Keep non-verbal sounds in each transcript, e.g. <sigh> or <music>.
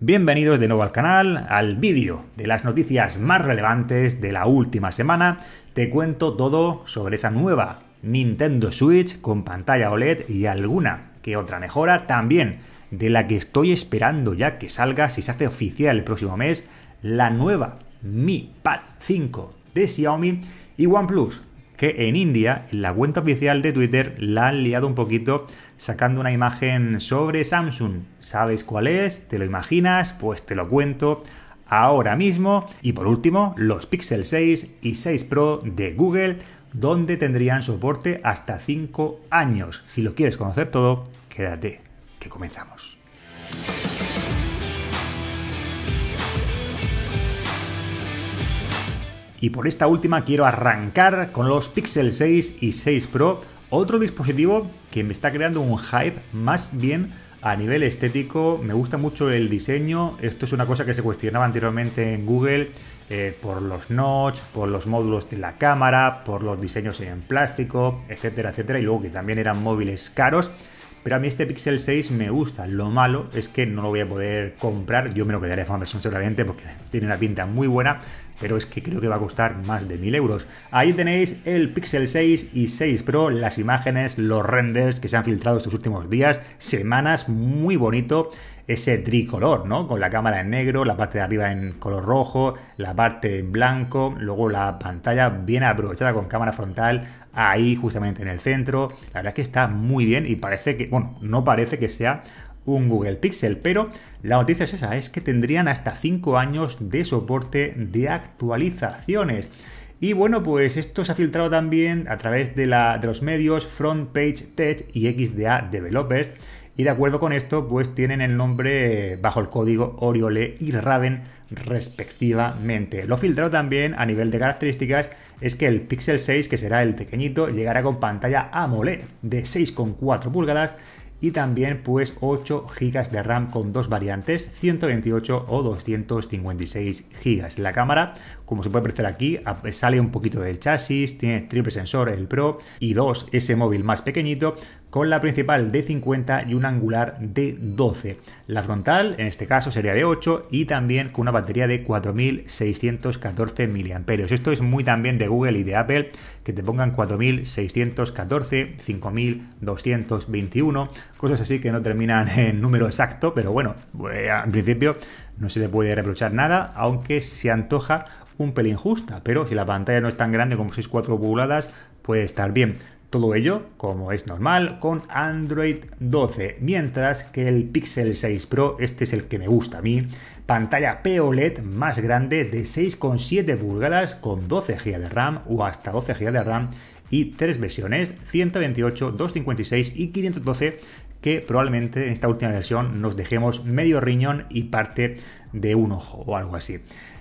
Bienvenidos de nuevo al canal, al vídeo de las noticias más relevantes de la última semana. Te cuento todo sobre esa nueva Nintendo Switch con pantalla OLED y alguna que otra mejora también de la que estoy esperando ya que salga, si se hace oficial el próximo mes, la nueva Mi Pad 5 de Xiaomi y OnePlus que en India, en la cuenta oficial de Twitter, la han liado un poquito sacando una imagen sobre Samsung. ¿Sabes cuál es? ¿Te lo imaginas? Pues te lo cuento ahora mismo. Y por último, los Pixel 6 y 6 Pro de Google, donde tendrían soporte hasta 5 años. Si lo quieres conocer todo, quédate, que comenzamos. Y por esta última quiero arrancar con los Pixel 6 y 6 Pro, otro dispositivo que me está creando un hype más bien a nivel estético. Me gusta mucho el diseño, esto es una cosa que se cuestionaba anteriormente en Google. Eh, por los notch, por los módulos de la cámara, por los diseños en plástico, etcétera, etcétera, y luego que también eran móviles caros. Pero a mí este Pixel 6 me gusta. Lo malo es que no lo voy a poder comprar. Yo me lo quedaré de forma seguramente porque <laughs> tiene una pinta muy buena pero es que creo que va a costar más de 1000 euros. Ahí tenéis el Pixel 6 y 6 Pro, las imágenes, los renders que se han filtrado estos últimos días, semanas, muy bonito ese tricolor, ¿no? Con la cámara en negro, la parte de arriba en color rojo, la parte en blanco, luego la pantalla bien aprovechada con cámara frontal ahí justamente en el centro. La verdad es que está muy bien y parece que, bueno, no parece que sea un Google Pixel, pero la noticia es esa, es que tendrían hasta 5 años de soporte de actualizaciones. Y bueno, pues esto se ha filtrado también a través de, la, de los medios Front Page Tech y XDA Developers. Y de acuerdo con esto, pues tienen el nombre bajo el código Oriole y Raven respectivamente. Lo filtrado también a nivel de características es que el Pixel 6, que será el pequeñito, llegará con pantalla AMOLED de 6,4 pulgadas y también pues 8 GB de RAM con dos variantes, 128 o 256 GB. La cámara, como se puede apreciar aquí, sale un poquito del chasis, tiene triple sensor el Pro y dos ese móvil más pequeñito con la principal de 50 y un angular de 12. La frontal, en este caso, sería de 8 y también con una batería de 4614 mAh. Esto es muy también de Google y de Apple, que te pongan 4614, 5221, cosas así que no terminan <laughs> en número exacto, pero bueno, en eh, principio no se le puede reprochar nada, aunque se antoja un pelín justa, pero si la pantalla no es tan grande como 6.4 pulgadas, puede estar bien. Todo ello, como es normal, con Android 12, mientras que el Pixel 6 Pro, este es el que me gusta a mí, pantalla POLED más grande de 6,7 pulgadas con 12 GB de RAM o hasta 12 GB de RAM y tres versiones, 128, 256 y 512, que probablemente en esta última versión nos dejemos medio riñón y parte de un ojo o algo así.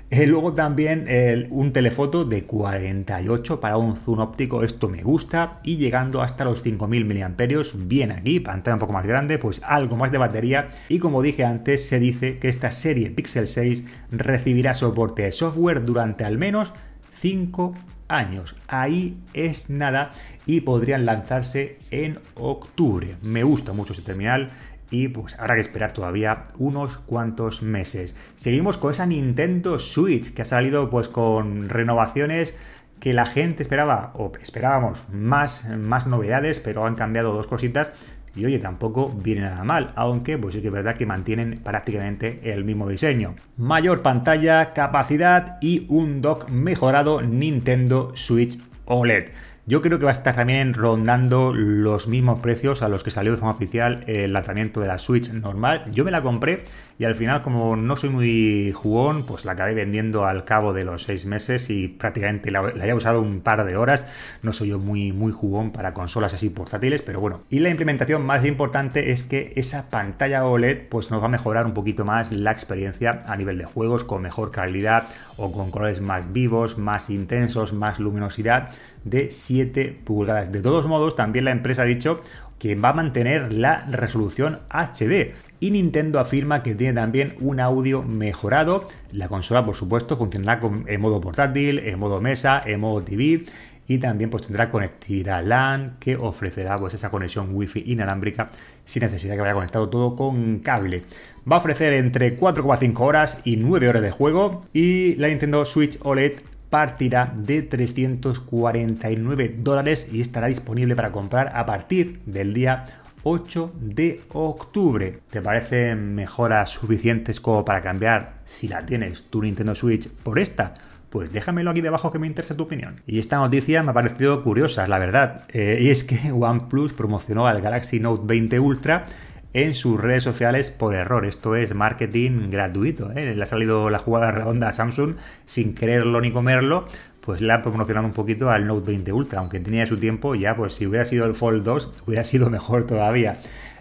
Eh, luego también un telefoto de 48 para un zoom óptico, esto me gusta, y llegando hasta los 5000 mAh, bien aquí, pantalla un poco más grande, pues algo más de batería, y como dije antes, se dice que esta serie Pixel 6 recibirá soporte de software durante al menos 5 años. Ahí es nada y podrían lanzarse en octubre. Me gusta mucho este terminal, y pues habrá que esperar todavía unos cuantos meses. Seguimos con esa Nintendo Switch que ha salido pues con renovaciones que la gente esperaba o esperábamos más, más novedades, pero han cambiado dos cositas y oye, tampoco viene nada mal, aunque pues sí que es verdad que mantienen prácticamente el mismo diseño. Mayor pantalla, capacidad y un dock mejorado Nintendo Switch OLED. Yo creo que va a estar también rondando los mismos precios a los que salió de forma oficial el lanzamiento de la Switch normal. Yo me la compré y al final, como no soy muy jugón, pues la acabé vendiendo al cabo de los seis meses y prácticamente la, la, haya usado un par de horas. No soy yo muy, muy jugón para consolas así portátiles, pero bueno. Y la implementación más importante es que esa pantalla OLED pues nos va a mejorar un poquito más la experiencia a nivel de juegos con mejor calidad o con colores más vivos, más intensos, más luminosidad de siempre pulgadas. De todos modos, también la empresa ha dicho que va a mantener la resolución HD. Y Nintendo afirma que tiene también un audio mejorado. La consola, por supuesto, funcionará en modo portátil, en modo mesa, en modo TV y también pues tendrá conectividad LAN que ofrecerá pues esa conexión wifi inalámbrica sin necesidad que vaya conectado todo con cable. Va a ofrecer entre 4,5 horas y 9 horas de juego y la Nintendo Switch OLED partirá de 349 dólares y estará disponible para comprar a partir del día 8 de octubre. ¿Te parecen mejoras suficientes como para cambiar, si la tienes, tu Nintendo Switch por esta? Pues déjamelo aquí debajo que me interesa tu opinión. Y esta noticia me ha parecido curiosa, la verdad. Eh, y es que <laughs> OnePlus promocionó al Galaxy Note 20 Ultra en sus redes sociales por error. Esto es marketing gratuito. ¿eh? Le ha salido la jugada redonda a Samsung sin quererlo ni comerlo. Pues le ha promocionado un poquito al Note 20 Ultra, aunque tenía su tiempo ya, pues si hubiera sido el Fold 2, hubiera sido <laughs> mejor todavía.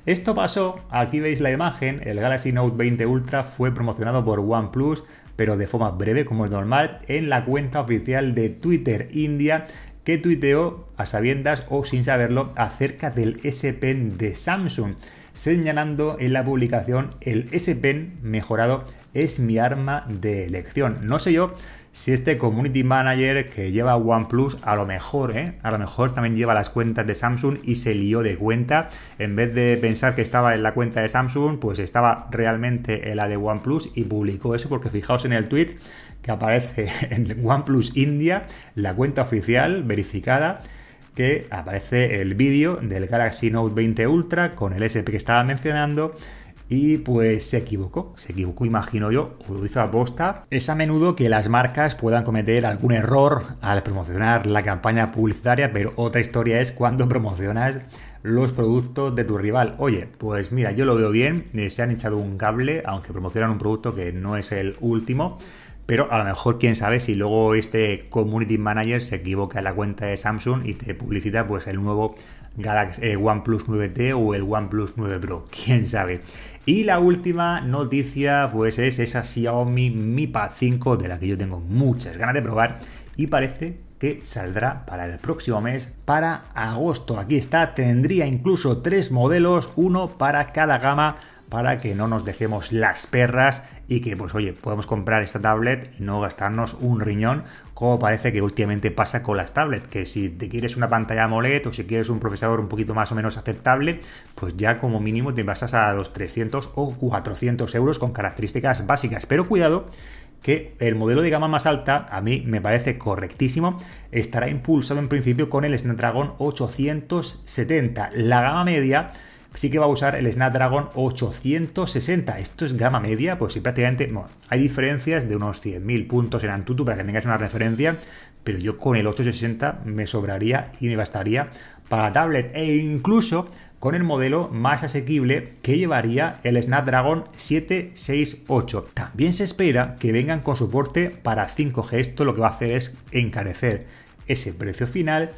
Esto pasó, aquí veis la imagen, el Galaxy Note 20 Ultra fue promocionado por OnePlus, pero de forma breve, como es normal, en la cuenta oficial de Twitter India, que tuiteó a sabiendas o sin saberlo acerca del S de Samsung señalando en la publicación el S-Pen mejorado es mi arma de elección. No sé yo si este community manager que lleva OnePlus, a lo mejor, ¿eh? a lo mejor también lleva las cuentas de Samsung y se lió de cuenta. En vez de pensar que estaba en la cuenta de Samsung, pues estaba realmente en la de OnePlus y publicó eso, porque fijaos en el tweet que aparece <laughs> en OnePlus India, la cuenta oficial verificada que aparece el vídeo del Galaxy Note 20 Ultra con el SP que estaba mencionando y pues se equivocó, se equivocó, imagino yo, o lo hizo a Es a menudo que las marcas puedan cometer algún error al promocionar la campaña publicitaria, pero otra historia es cuando promocionas los productos de tu rival. Oye, pues mira, yo lo veo bien, eh, se han echado un cable, aunque promocionan un producto que no es el último pero a lo mejor quién sabe si luego este community manager se equivoca en la cuenta de Samsung y te publicita pues el nuevo Galaxy eh, OnePlus 9T o el OnePlus 9 Pro, <laughs> quién sabe. Y la última noticia pues es esa Xiaomi Mi Pad 5 de la que yo tengo muchas ganas de probar y parece que saldrá para el próximo mes, para agosto. Aquí está, tendría incluso tres modelos, uno para cada gama para que no nos dejemos las perras y que, pues oye, podemos comprar esta tablet y no gastarnos un riñón, como parece que últimamente pasa con las tablets, que si te quieres una pantalla AMOLED o si quieres un procesador un poquito más o menos aceptable, pues ya como mínimo te pasas a los 300 o 400 euros con características básicas. Pero cuidado, que el modelo de gama más alta a mí me parece correctísimo, estará impulsado en principio con el Snapdragon 870. La gama media sí que va a usar el Snapdragon 860. Esto es gama media, pues sí, prácticamente bueno, hay diferencias de unos 100.000 puntos en Antutu para que tengáis una referencia, pero yo con el 860 me sobraría y me bastaría para tablet e incluso con el modelo más asequible que llevaría el Snapdragon 768. También se espera que vengan con soporte para 5G, esto lo que va a hacer es encarecer ese precio final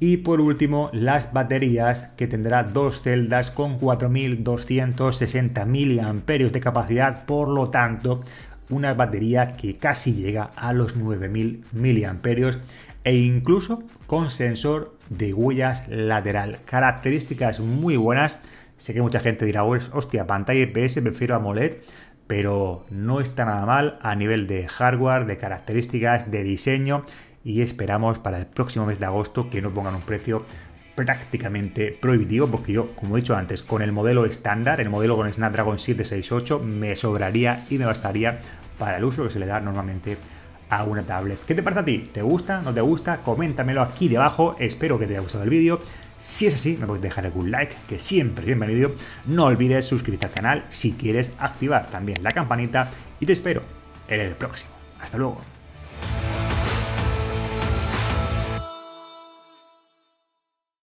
y por último, las baterías, que tendrá dos celdas con 4.260 mAh de capacidad, por lo tanto, una batería que casi llega a los 9.000 mAh e incluso con sensor de huellas lateral. Características muy buenas. Sé que mucha gente dirá, hostia, pantalla IPS, prefiero AMOLED, pero no está nada mal a nivel de hardware, de características, de diseño y esperamos para el próximo mes de agosto que nos pongan un precio prácticamente prohibitivo porque yo, como he dicho antes, con el modelo estándar, el modelo con Snapdragon 768 me sobraría y me bastaría para el uso que se le da normalmente a una tablet. ¿Qué te parece a ti? ¿Te gusta? ¿No te gusta? Coméntamelo aquí debajo. Espero que te haya gustado el vídeo. Si es así, me puedes dejar algún like, que siempre es bienvenido. No olvides suscribirte al canal si quieres activar también la campanita y te espero en el próximo. Hasta luego.